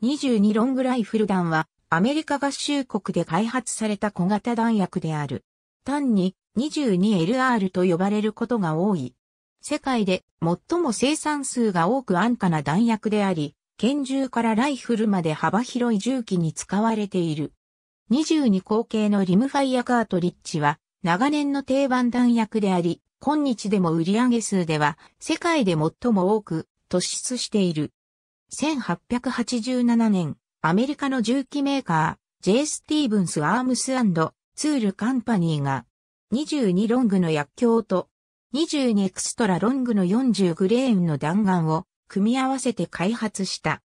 22ロングライフル弾はアメリカ合衆国で開発された小型弾薬である。単に 22LR と呼ばれることが多い。世界で最も生産数が多く安価な弾薬であり、拳銃からライフルまで幅広い銃器に使われている。22口径のリムファイアカートリッジは長年の定番弾薬であり、今日でも売上数では世界で最も多く突出している。1887年、アメリカの重機メーカー、J. スティーブンス・アームスツール・カンパニーが、22ロングの薬莢と、22エクストラロングの40グレーンの弾丸を、組み合わせて開発した。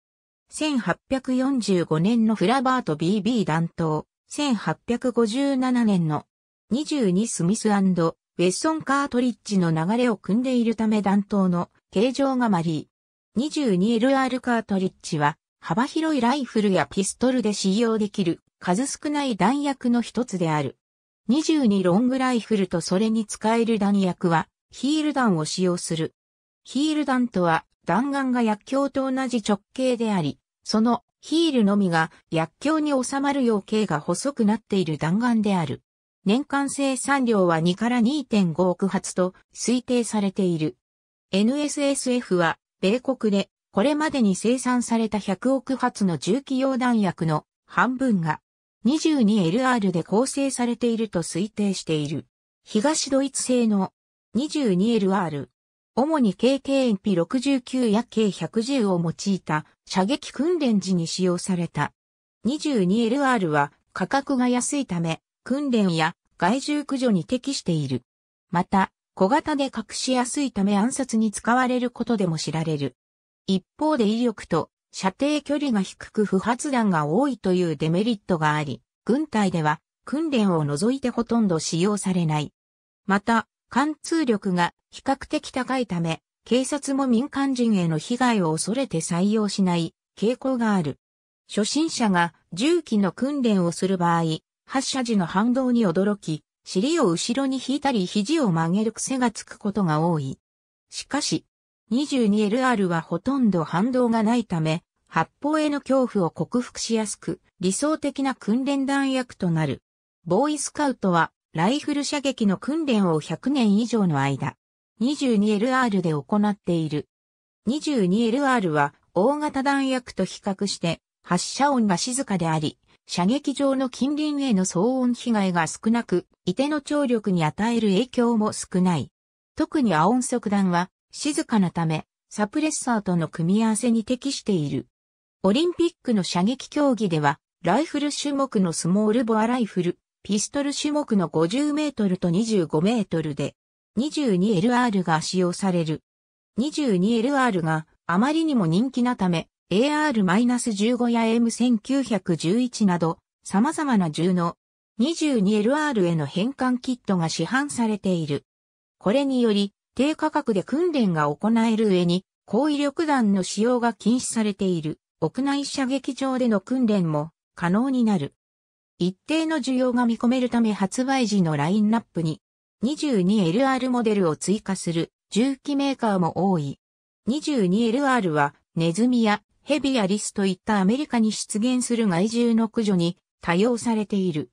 1845年のフラバート BB 弾頭、1857年の22スミスウェッソンカートリッジの流れを組んでいるため弾頭の形状がマリー。22LR カートリッジは幅広いライフルやピストルで使用できる数少ない弾薬の一つである。22ロングライフルとそれに使える弾薬はヒール弾を使用する。ヒール弾とは弾丸が薬莢と同じ直径であり、そのヒールのみが薬莢に収まるよう径が細くなっている弾丸である。年間生産量は2から2.5億発と推定されている。NSSF は米国でこれまでに生産された100億発の銃器用弾薬の半分が 22LR で構成されていると推定している。東ドイツ製の 22LR。主に k k n p 6 9や K110 を用いた射撃訓練時に使用された。22LR は価格が安いため訓練や外獣駆除に適している。また、小型で隠しやすいため暗殺に使われることでも知られる。一方で威力と射程距離が低く不発弾が多いというデメリットがあり、軍隊では訓練を除いてほとんど使用されない。また、貫通力が比較的高いため、警察も民間人への被害を恐れて採用しない傾向がある。初心者が銃器の訓練をする場合、発射時の反動に驚き、尻を後ろに引いたり肘を曲げる癖がつくことが多い。しかし、22LR はほとんど反動がないため、発砲への恐怖を克服しやすく、理想的な訓練弾薬となる。ボーイスカウトは、ライフル射撃の訓練を100年以上の間、22LR で行っている。22LR は、大型弾薬と比較して、発射音が静かであり、射撃場の近隣への騒音被害が少なく、伊手の聴力に与える影響も少ない。特に亜音速弾は静かなため、サプレッサーとの組み合わせに適している。オリンピックの射撃競技では、ライフル種目のスモールボアライフル、ピストル種目の50メートルと25メートルで、22LR が使用される。22LR があまりにも人気なため、AR-15 や m 1 9 1 1など、様々な銃の 22LR への変換キットが市販されている。これにより、低価格で訓練が行える上に、高威力弾の使用が禁止されている、屋内射撃場での訓練も可能になる。一定の需要が見込めるため発売時のラインナップに、22LR モデルを追加する銃器メーカーも多い。22LR はネズミやヘビやリスといったアメリカに出現する害獣の駆除に多用されている。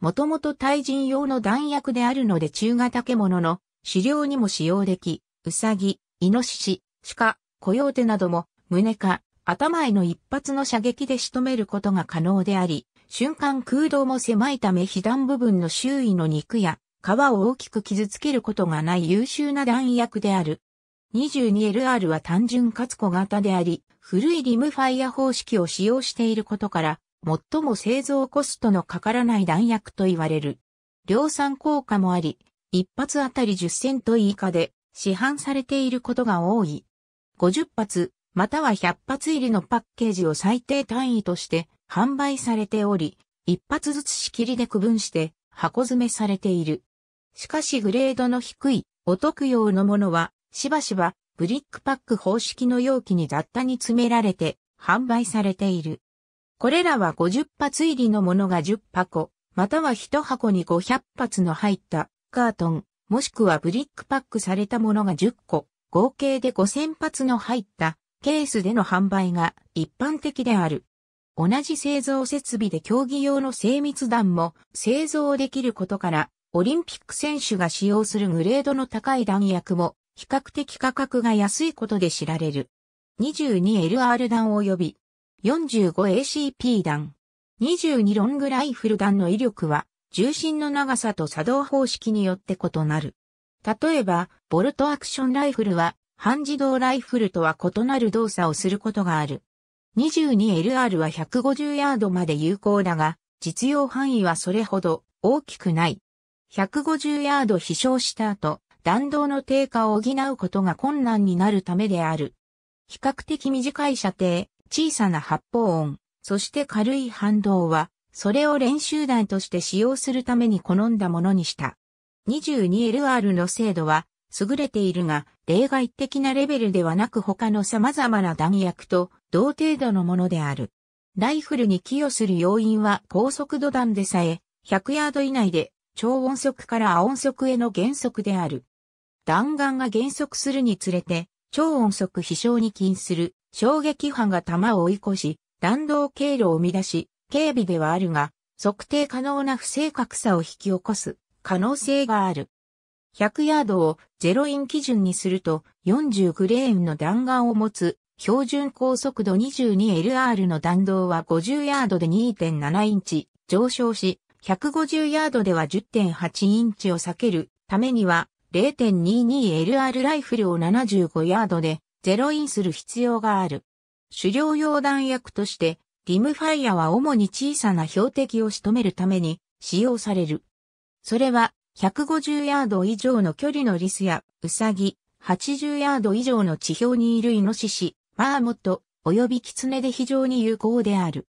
もともと対人用の弾薬であるので中型獣の狩猟にも使用でき、ウサギ、イノシシ、鹿、コヨーテなども胸か頭への一発の射撃で仕留めることが可能であり、瞬間空洞も狭いため被弾部分の周囲の肉や皮を大きく傷つけることがない優秀な弾薬である。22LR は単純かつ小型であり、古いリムファイア方式を使用していることから、最も製造コストのかからない弾薬と言われる。量産効果もあり、一発あたり10セント以下で市販されていることが多い。50発、または100発入りのパッケージを最低単位として販売されており、一発ずつ仕切りで区分して箱詰めされている。しかしグレードの低いお得用のものはしばしばブリックパック方式の容器に雑多に詰められて販売されている。これらは50発入りのものが10箱、または1箱に500発の入ったカートン、もしくはブリックパックされたものが10個、合計で5000発の入ったケースでの販売が一般的である。同じ製造設備で競技用の精密弾も製造できることから、オリンピック選手が使用するグレードの高い弾薬も比較的価格が安いことで知られる。22LR 弾及び 45ACP 弾。22ロングライフル弾の威力は重心の長さと作動方式によって異なる。例えば、ボルトアクションライフルは半自動ライフルとは異なる動作をすることがある。22LR は150ヤードまで有効だが、実用範囲はそれほど大きくない。150ヤード飛翔した後、弾道の低下を補うことが困難になるためである。比較的短い射程、小さな発砲音、そして軽い反動は、それを練習弾として使用するために好んだものにした。22LR の精度は優れているが、例外的なレベルではなく他の様々な弾薬と同程度のものである。ライフルに寄与する要因は高速度弾でさえ、100ヤード以内で超音速から亜音速への減速である。弾丸が減速するにつれて、超音速飛翔に近する衝撃波が弾を追い越し、弾道経路を生み出し、警備ではあるが、測定可能な不正確さを引き起こす可能性がある。100ヤードを0イン基準にすると40グレーンの弾丸を持つ標準高速度 22LR の弾道は50ヤードで2.7インチ上昇し150ヤードでは10.8インチを避けるためには 0.22LR ライフルを75ヤードで0インする必要がある。狩猟用弾薬として、リムファイアは主に小さな標的を仕留めるために使用される。それは、150ヤード以上の距離のリスやウサギ、80ヤード以上の地表にいるイノシシ、マーモット、及びキツネで非常に有効である。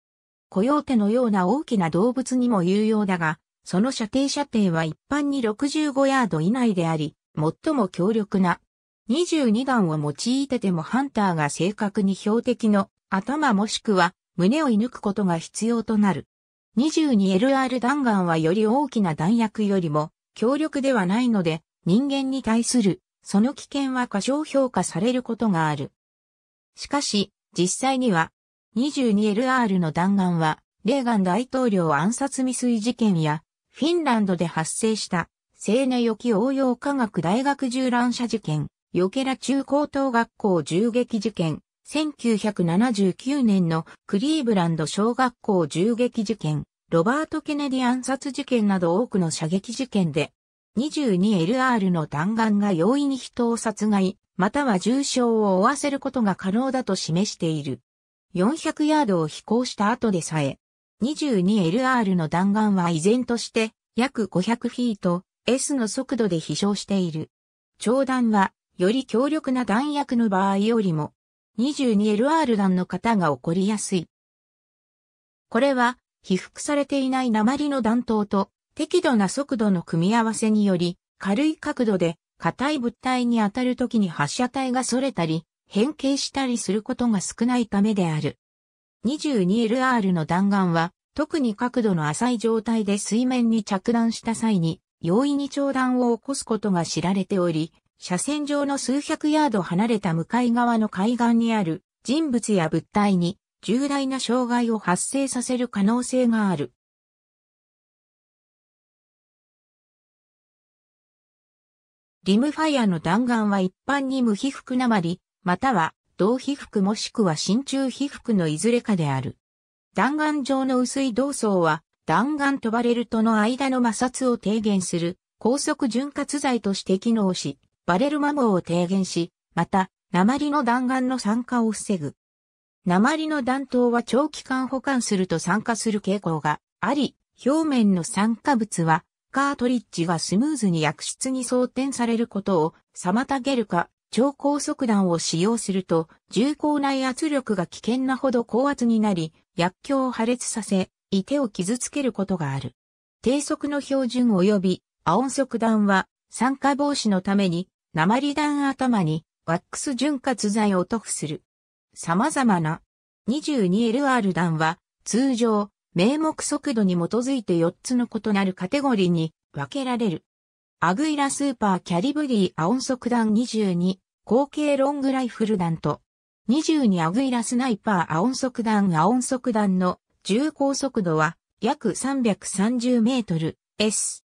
コヨーテのような大きな動物にも有用だが、その射程射程は一般に65ヤード以内であり、最も強力な22弾を用いててもハンターが正確に標的の頭もしくは胸を射抜くことが必要となる。22LR 弾丸はより大きな弾薬よりも強力ではないので人間に対するその危険は過小評価されることがある。しかし実際には 22LR の弾丸は、レーガン大統領暗殺未遂事件や、フィンランドで発生した、青年予期応用科学大学銃乱射事件、よけら中高等学校銃撃事件、1979年のクリーブランド小学校銃撃事件、ロバート・ケネディ暗殺事件など多くの射撃事件で、22LR の弾丸が容易に人を殺害、または重傷を負わせることが可能だと示している。400ヤードを飛行した後でさえ、22LR の弾丸は依然として約500フィート S の速度で飛翔している。長弾はより強力な弾薬の場合よりも 22LR 弾の方が起こりやすい。これは被覆されていない鉛の弾頭と適度な速度の組み合わせにより軽い角度で硬い物体に当たるときに発射体が逸れたり変形したりすることが少ないためである。22LR の弾丸は、特に角度の浅い状態で水面に着弾した際に、容易に長弾を起こすことが知られており、車線上の数百ヤード離れた向かい側の海岸にある人物や物体に重大な障害を発生させる可能性がある。リムファイアの弾丸は一般に無被覆り、または銅被膚もしくは真鍮被覆のいずれかである。弾丸状の薄い銅層は弾丸とバレルとの間の摩擦を低減する高速潤滑剤として機能し、バレル摩耗を低減し、また、鉛の弾丸の酸化を防ぐ。鉛の弾頭は長期間保管すると酸化する傾向があり、表面の酸化物はカートリッジがスムーズに薬質に装填されることを妨げるか超高速弾を使用すると、重厚内圧力が危険なほど高圧になり、薬莢を破裂させ、い手を傷つけることがある。低速の標準及び、亜音速弾は、酸化防止のために、鉛弾頭に、ワックス潤滑剤を塗布する。様々な 22LR 弾は、通常、名目速度に基づいて4つの異なるカテゴリーに分けられる。アグイラスーパーキャリブリーアオン速弾22、後継ロングライフル弾と、22アグイラスナイパーアオン速弾アオン速弾の重高速度は約330メートル S。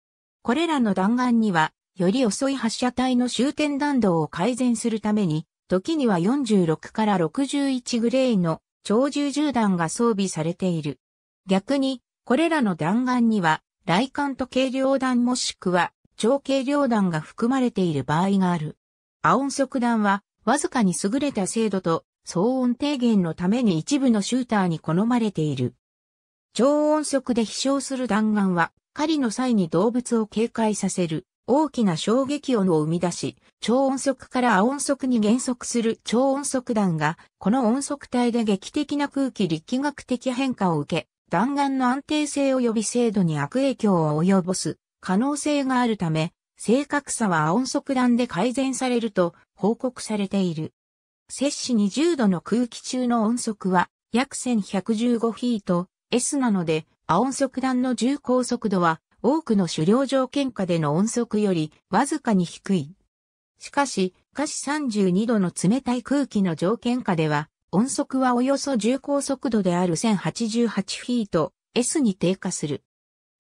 これらの弾丸には、より遅い発射体の終点弾道を改善するために、時には46から61グレーの超重銃弾が装備されている。逆に、これらの弾丸には、雷管と軽量弾もしくは長径両弾が含まれている場合がある。亜音速弾は、わずかに優れた精度と騒音低減のために一部のシューターに好まれている。超音速で飛翔する弾丸は、狩りの際に動物を警戒させる大きな衝撃音を生み出し、超音速から亜音速に減速する超音速弾が、この音速帯で劇的な空気力学的変化を受け、弾丸の安定性及び精度に悪影響を及ぼす可能性があるため、正確さは音速弾で改善されると報告されている。摂氏20度の空気中の音速は約1115フィート S なので、ア音速弾の重高速度は多くの狩猟条件下での音速よりわずかに低い。しかし、下肢32度の冷たい空気の条件下では、音速はおよそ重高速度である1088フィート S に低下する。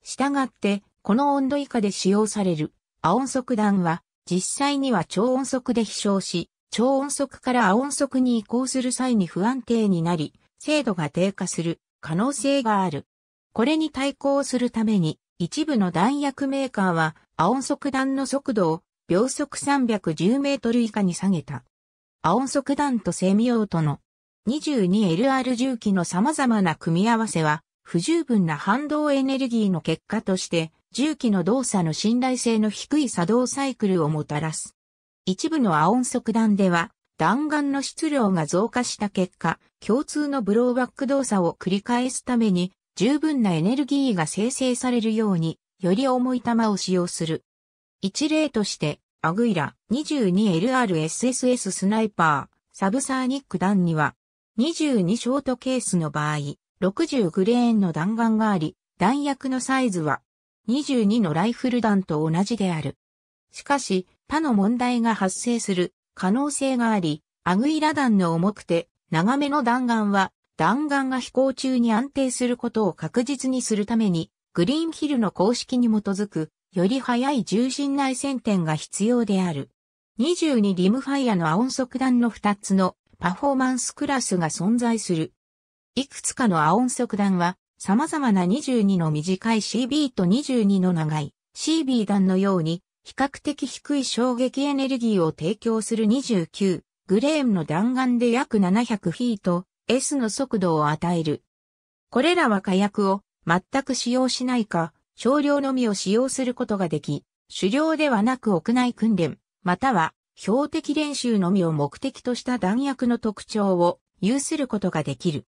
したがって、この温度以下で使用される、亜音速弾は、実際には超音速で飛翔し、超音速から亜音速に移行する際に不安定になり、精度が低下する可能性がある。これに対抗するために、一部の弾薬メーカーは、亜音速弾の速度を秒速310メートル以下に下げた。亜音速弾とセミオートの 22LR 重機の様々な組み合わせは不十分な反動エネルギーの結果として重機の動作の信頼性の低い作動サイクルをもたらす。一部のアオン速弾では、弾丸の質量が増加した結果、共通のブローバック動作を繰り返すために、十分なエネルギーが生成されるように、より重い弾を使用する。一例として、アグイラ 22LRSSS スナイパー、サブサーニック弾には、22ショートケースの場合、60グレーンの弾丸があり、弾薬のサイズは22のライフル弾と同じである。しかし、他の問題が発生する可能性があり、アグイラ弾の重くて長めの弾丸は弾丸が飛行中に安定することを確実にするために、グリーンヒルの公式に基づく、より速い重心内線点が必要である。22リムファイアのアオン速弾の2つのパフォーマンスクラスが存在する。いくつかのアオン速弾は様々な22の短い CB と22の長い CB 弾のように、比較的低い衝撃エネルギーを提供する29グレームの弾丸で約700フィート S の速度を与える。これらは火薬を全く使用しないか少量のみを使用することができ、狩猟ではなく屋内訓練、または標的練習のみを目的とした弾薬の特徴を有することができる。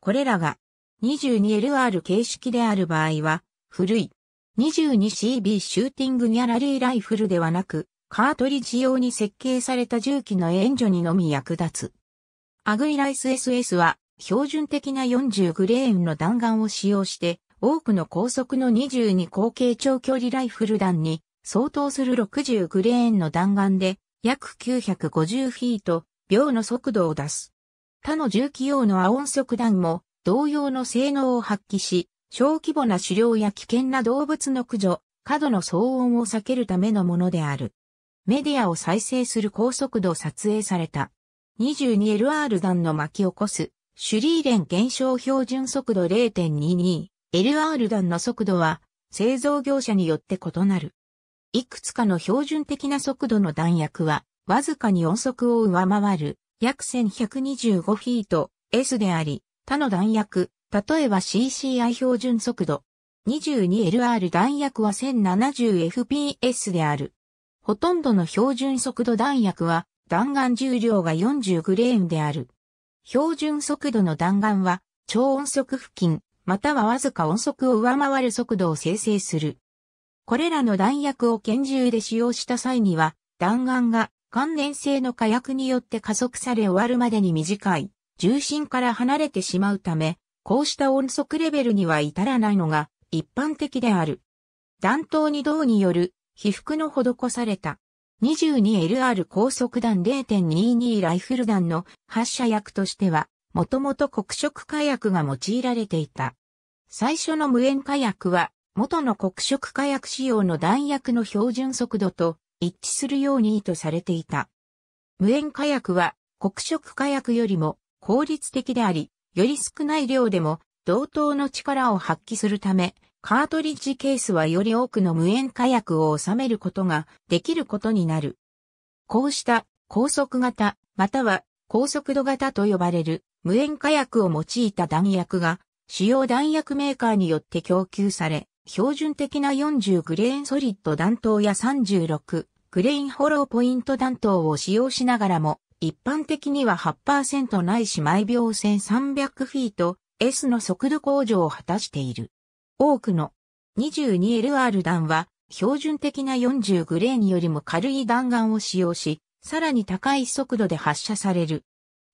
これらが 22LR 形式である場合は、古い 22CB シューティングギャラリーライフルではなく、カートリッジ用に設計された銃器の援助にのみ役立つ。アグイライス SS は、標準的な40グレーンの弾丸を使用して、多くの高速の22口径長距離ライフル弾に相当する60グレーンの弾丸で約950フィート秒の速度を出す。他の重機用のアオン速弾も同様の性能を発揮し、小規模な狩猟や危険な動物の駆除、過度の騒音を避けるためのものである。メディアを再生する高速度撮影された。22LR 弾の巻き起こす、シュリーレン減少標準速度 0.22LR 弾の速度は、製造業者によって異なる。いくつかの標準的な速度の弾薬は、わずかに音速を上回る、約1125フィート S であり、他の弾薬、例えば CCI 標準速度 22LR 弾薬は 1070fps である。ほとんどの標準速度弾薬は弾丸重量が40グレーンである。標準速度の弾丸は超音速付近、またはわずか音速を上回る速度を生成する。これらの弾薬を拳銃で使用した際には、弾丸が関連性の火薬によって加速され終わるまでに短い重心から離れてしまうため、こうした音速レベルには至らないのが一般的である。弾頭に銅による被覆の施された 22LR 高速弾0.22ライフル弾の発射薬としては、もともと黒色火薬が用いられていた。最初の無煙火薬は、元の黒色火薬仕様の弾薬の標準速度と一致するように意図されていた。無煙火薬は、黒色火薬よりも効率的であり、より少ない量でも同等の力を発揮するため、カートリッジケースはより多くの無塩火薬を収めることができることになる。こうした高速型または高速度型と呼ばれる無塩火薬を用いた弾薬が主要弾薬メーカーによって供給され、標準的な40グレーンソリッド弾頭や36グレインホローポイント弾頭を使用しながらも一般的には8%ないし毎秒1300フィート S の速度向上を果たしている。多くの 22LR 弾は標準的な40グレーンよりも軽い弾丸を使用し、さらに高い速度で発射される。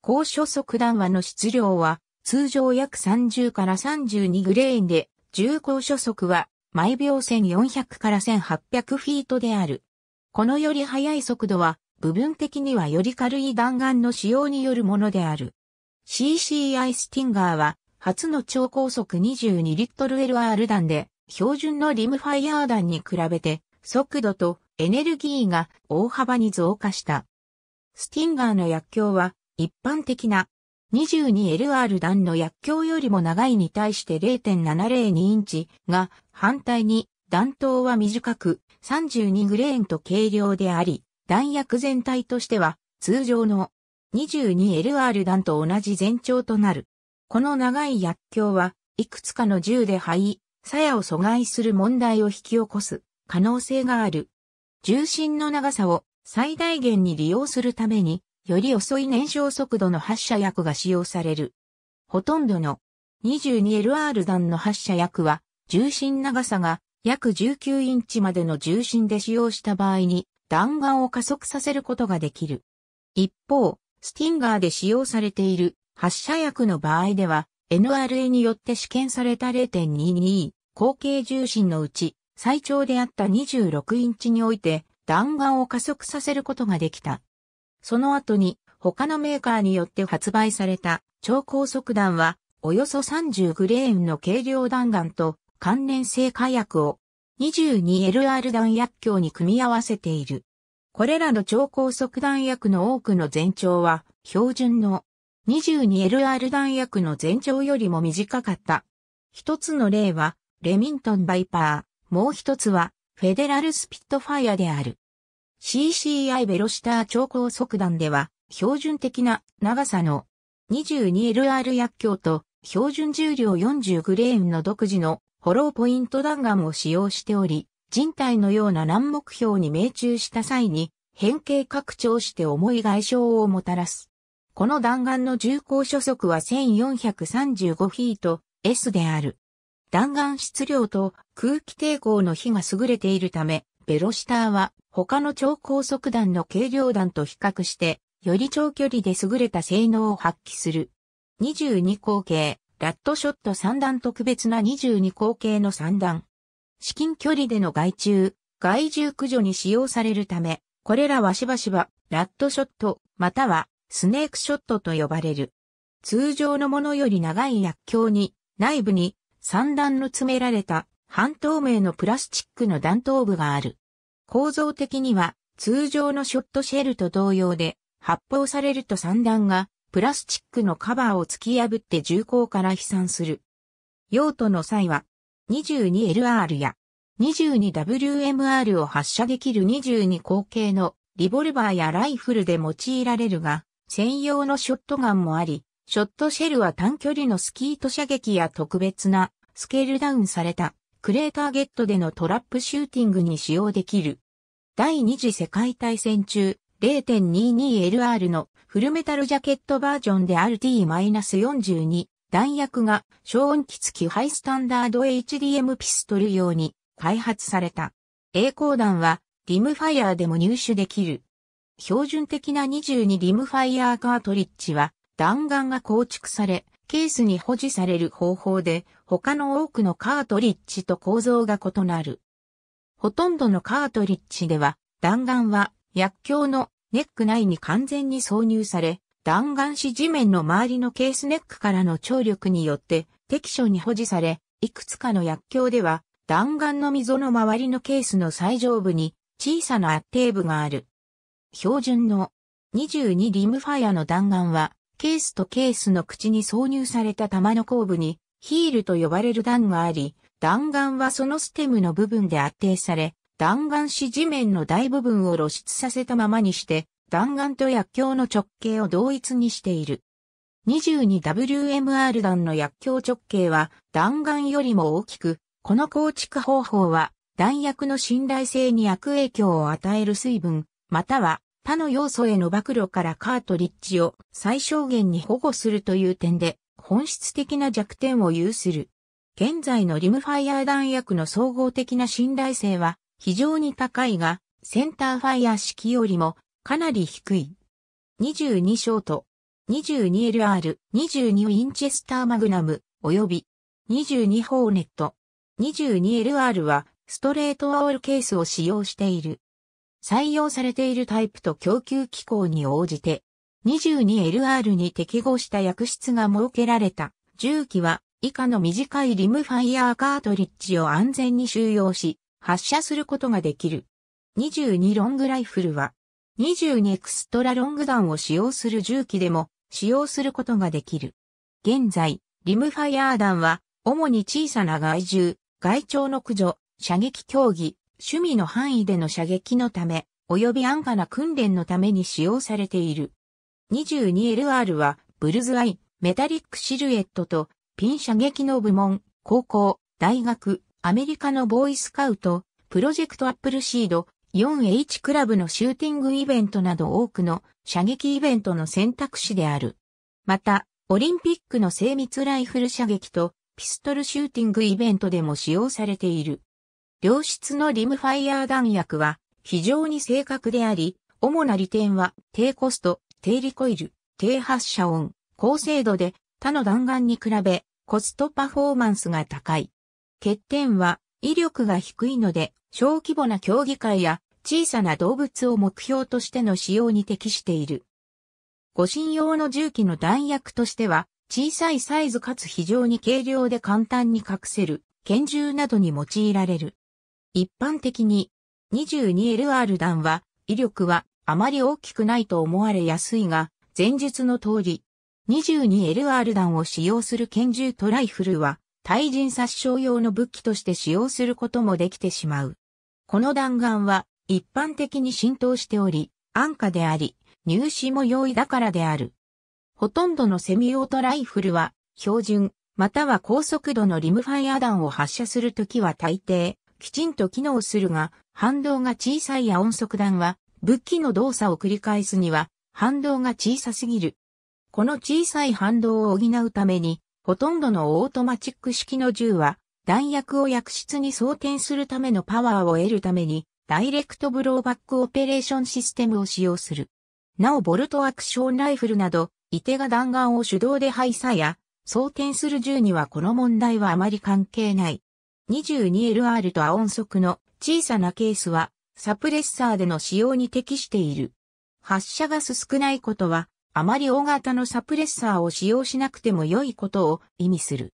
高初速弾はの質量は通常約30から32グレーンで、重高初速は毎秒1400から1800フィートである。このより速い速度は部分的にはより軽い弾丸の使用によるものである。CCI スティンガーは、初の超高速22リットル LR 弾で、標準のリムファイヤー弾に比べて、速度とエネルギーが大幅に増加した。スティンガーの薬莢は、一般的な 22LR 弾の薬莢よりも長いに対して0.702インチが、反対に弾頭は短く32グレーンと軽量であり、弾薬全体としては、通常の 22LR 弾と同じ全長となる。この長い薬莢はいくつかの銃で肺、鞘を阻害する問題を引き起こす可能性がある。重心の長さを最大限に利用するために、より遅い燃焼速度の発射薬が使用される。ほとんどの 22LR 弾の発射薬は、重心長さが約19インチまでの重心で使用した場合に弾丸を加速させることができる。一方、スティンガーで使用されている発射薬の場合では、NRA によって試験された0.22後継重心のうち最長であった26インチにおいて弾丸を加速させることができた。その後に他のメーカーによって発売された超高速弾はおよそ30グレーンの軽量弾丸と関連性火薬を 22LR 弾薬橋に組み合わせている。これらの超高速弾薬の多くの全長は、標準の 22LR 弾薬の全長よりも短かった。一つの例は、レミントンバイパー、もう一つは、フェデラルスピットファイアである。CCI ベロシター超高速弾では、標準的な長さの 22LR 薬莢と標準重量40グレーンの独自のホローポイント弾丸を使用しており、人体のような難目標に命中した際に変形拡張して重い外傷をもたらす。この弾丸の重厚初速は1435フィート S である。弾丸質量と空気抵抗の比が優れているため、ベロシターは他の超高速弾の軽量弾と比較して、より長距離で優れた性能を発揮する。22口径ラットショット三段特別な22口径の三段。至近距離での外中、外獣駆除に使用されるため、これらはしばしば、ラットショット、または、スネークショットと呼ばれる。通常のものより長い薬莢に、内部に、三段の詰められた、半透明のプラスチックの弾頭部がある。構造的には、通常のショットシェルと同様で、発砲されると三段がプラスチックのカバーを突き破って銃口から飛散する。用途の際は、22LR や 22WMR を発射できる22口径のリボルバーやライフルで用いられるが、専用のショットガンもあり、ショットシェルは短距離のスキート射撃や特別なスケールダウンされたクレーターゲットでのトラップシューティングに使用できる。第二次世界大戦中、0.22LR のフルメタルジャケットバージョンで RT-42 弾薬が消音機付きハイスタンダード HDM ピストル用に開発された。栄光弾はリムファイヤーでも入手できる。標準的な22リムファイヤーカートリッジは弾丸が構築され、ケースに保持される方法で他の多くのカートリッジと構造が異なる。ほとんどのカートリッジでは弾丸は薬莢のネック内に完全に挿入され、弾丸子地面の周りのケースネックからの張力によって適所に保持され、いくつかの薬莢では弾丸の溝の周りのケースの最上部に小さな圧定部がある。標準の22リムファイアの弾丸は、ケースとケースの口に挿入された弾の後部にヒールと呼ばれる弾があり、弾丸はそのステムの部分で圧定され、弾丸子地面の大部分を露出させたままにして、弾丸と薬莢の直径を同一にしている。22WMR 弾の薬莢直径は弾丸よりも大きく、この構築方法は弾薬の信頼性に悪影響を与える水分、または他の要素への暴露からカートリッジを最小限に保護するという点で本質的な弱点を有する。現在のリムファイア弾薬の総合的な信頼性は非常に高いが、センターファイア式よりもかなり低い。22ショート、22LR、22ウィンチェスターマグナム、及び22ホーネット、22LR はストレートアオールケースを使用している。採用されているタイプと供給機構に応じて、22LR に適合した薬室が設けられた銃器は以下の短いリムファイヤーカートリッジを安全に収容し、発射することができる。22ロングライフルは、22エクストラロング弾を使用する銃器でも使用することができる。現在、リムファイアー弾は、主に小さな害獣、外鳥の駆除、射撃競技、趣味の範囲での射撃のため、及び安価な訓練のために使用されている。22LR は、ブルズアイ、メタリックシルエットと、ピン射撃の部門、高校、大学、アメリカのボーイスカウト、プロジェクトアップルシード、4H クラブのシューティングイベントなど多くの射撃イベントの選択肢である。また、オリンピックの精密ライフル射撃とピストルシューティングイベントでも使用されている。良質のリムファイヤー弾薬は非常に正確であり、主な利点は低コスト、低リコイル、低発射音、高精度で他の弾丸に比べコストパフォーマンスが高い。欠点は威力が低いので、小規模な競技会や小さな動物を目標としての使用に適している。護身用の銃器の弾薬としては、小さいサイズかつ非常に軽量で簡単に隠せる拳銃などに用いられる。一般的に 22LR 弾は威力はあまり大きくないと思われやすいが、前述の通り 22LR 弾を使用する拳銃とライフルは対人殺傷用の武器として使用することもできてしまう。この弾丸は一般的に浸透しており、安価であり、入手も容易だからである。ほとんどのセミオートライフルは、標準、または高速度のリムファイア弾を発射するときは大抵、きちんと機能するが、反動が小さいや音速弾は、武器の動作を繰り返すには、反動が小さすぎる。この小さい反動を補うために、ほとんどのオートマチック式の銃は、弾薬を薬室に装填するためのパワーを得るために、ダイレクトブローバックオペレーションシステムを使用する。なおボルトアクションライフルなど、射手が弾丸を手動で配射や、装填する銃にはこの問題はあまり関係ない。22LR とアオン速の小さなケースは、サプレッサーでの使用に適している。発射ガス少ないことは、あまり大型のサプレッサーを使用しなくても良いことを意味する。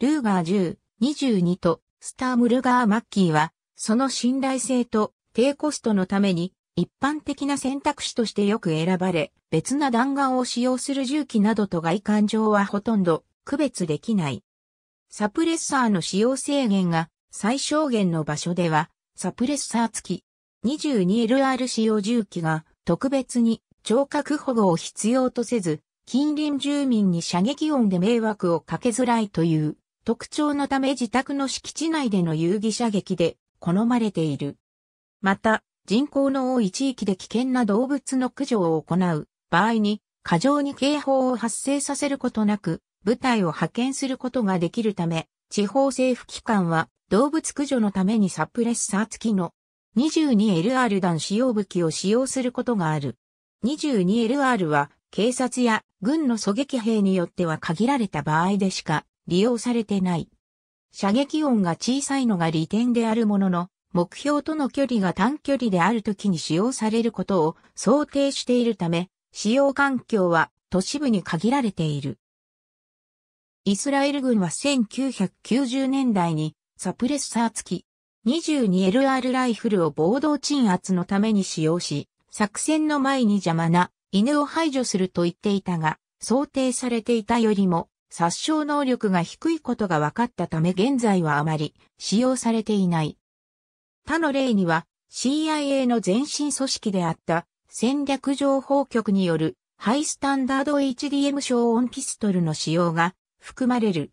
ルーガー10、22とスタームルガー・マッキーは、その信頼性と低コストのために一般的な選択肢としてよく選ばれ、別な弾丸を使用する銃器などと外観上はほとんど区別できない。サプレッサーの使用制限が最小限の場所では、サプレッサー付き 22LR 使用銃器が特別に聴覚保護を必要とせず、近隣住民に射撃音で迷惑をかけづらいという特徴のため自宅の敷地内での遊戯射撃で好まれている。また、人口の多い地域で危険な動物の駆除を行う場合に、過剰に警報を発生させることなく、部隊を派遣することができるため、地方政府機関は動物駆除のためにサプレッサー付きの 22LR 弾使用武器を使用することがある。22LR は警察や軍の狙撃兵によっては限られた場合でしか利用されてない。射撃音が小さいのが利点であるものの、目標との距離が短距離である時に使用されることを想定しているため、使用環境は都市部に限られている。イスラエル軍は1990年代にサプレッサー付き 22LR ライフルを暴動鎮圧のために使用し、作戦の前に邪魔な犬を排除すると言っていたが、想定されていたよりも殺傷能力が低いことが分かったため現在はあまり使用されていない。他の例には CIA の前身組織であった戦略情報局によるハイスタンダード HDM 消音ピストルの使用が含まれる。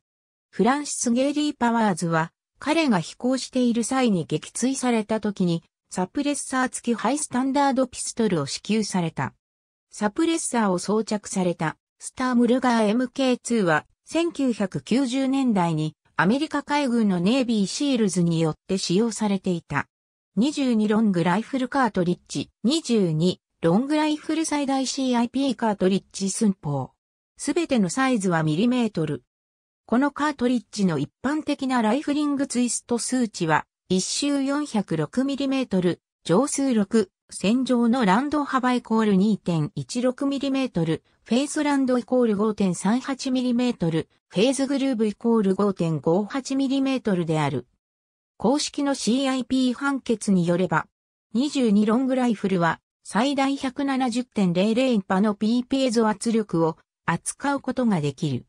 フランシス・ゲイリー・パワーズは彼が飛行している際に撃墜された時にサプレッサー付きハイスタンダードピストルを支給された。サプレッサーを装着されたスタームルガー MK2 は1990年代にアメリカ海軍のネイビーシールズによって使用されていた。22ロングライフルカートリッジ、22ロングライフル最大 CIP カートリッジ寸法。すべてのサイズはミリメートル。このカートリッジの一般的なライフリングツイスト数値は一周 406mm、上数6、線上のランド幅イコール 2.16mm、フェーズランドイコール 5.38mm、フェーズグルーブイコール 5.58mm である。公式の CIP 判決によれば、22ロングライフルは最大170.00パの P p ー圧力を扱うことができる。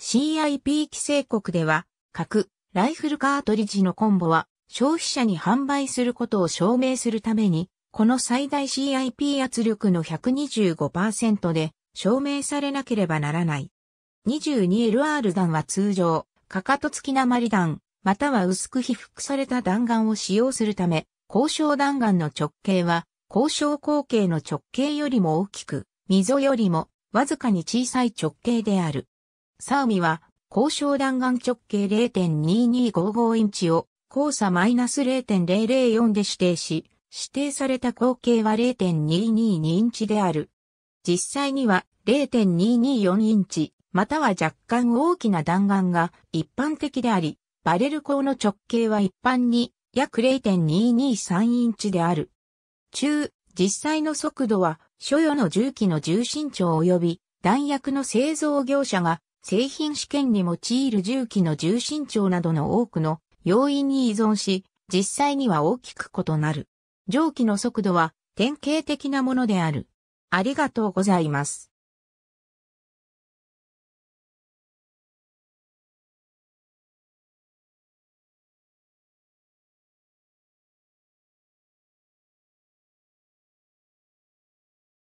CIP 規制国では、各ライフルカートリッジのコンボは消費者に販売することを証明するために、この最大 CIP 圧力の125%で証明されなければならない。22LR 弾は通常、かかと付き鉛弾、または薄く被覆された弾丸を使用するため、交渉弾丸の直径は、交渉口径の直径よりも大きく、溝よりもわずかに小さい直径である。サウミは、交渉弾丸直径0.2255インチを交差マイナス -0.004 で指定し、指定された口径は0.222インチである。実際には0.224インチ、または若干大きな弾丸が一般的であり、バレル鋼の直径は一般に約0.223インチである。中、実際の速度は、所与の重機の重心長及び弾薬の製造業者が製品試験に用いる重機の重心長などの多くの要因に依存し、実際には大きく異なる。蒸気の速度は典型的なものである。ありがとうございます。